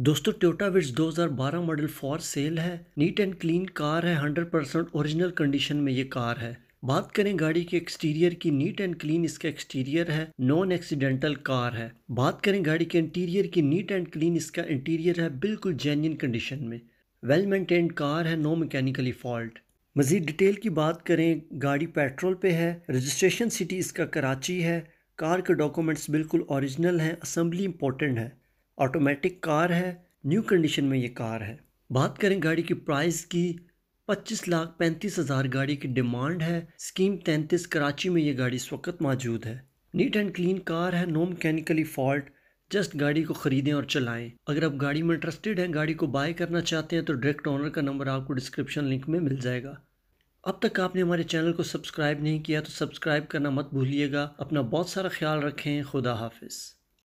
दोस्तों Toyota Vitz 2012 model for sale है neat and clean car है 100 परसेंट ओरिजिनल कंडीशन में ये कार है बात करें गाड़ी के एक्सटीरियर की नीट एंड क्लीन इसका एक्सटीरियर है नॉन एक्सीडेंटल कार है बात करें गाड़ी के इंटीरियर की नीट एंड क्लीन इसका इंटीरियर है बिल्कुल जेन्यन कंडीशन में वेल मेंटेन्ड कार है नो मैकेनिकली फॉल्ट मज़ीद डिटेल की बात करें गाड़ी पेट्रोल पे है रजिस्ट्रेशन सिटी इसका कराची है कार के डॉक्यूमेंट्स बिल्कुल ओरिजिनल हैं असम्बली इंपॉर्टेंट है ऑटोमेटिक कार है न्यू कंडीशन में ये कार है बात करें गाड़ी की प्राइस की पच्चीस लाख पैंतीस हज़ार गाड़ी की डिमांड है स्कीम तैंतीस कराची में ये गाड़ी इस वक्त मौजूद है नीट एंड क्लीन कार है नो मैकेनिकली फॉल्ट जस्ट गाड़ी को ख़रीदें और चलाएं अगर आप गाड़ी में इंटरेस्टेड हैं गाड़ी को बाय करना चाहते हैं तो डायरेक्ट ऑनर का नंबर आपको डिस्क्रिप्शन लिंक में मिल जाएगा अब तक आपने हमारे चैनल को सब्सक्राइब नहीं किया तो सब्सक्राइब करना मत भूलिएगा अपना बहुत सारा ख्याल रखें खुदा हाफिज़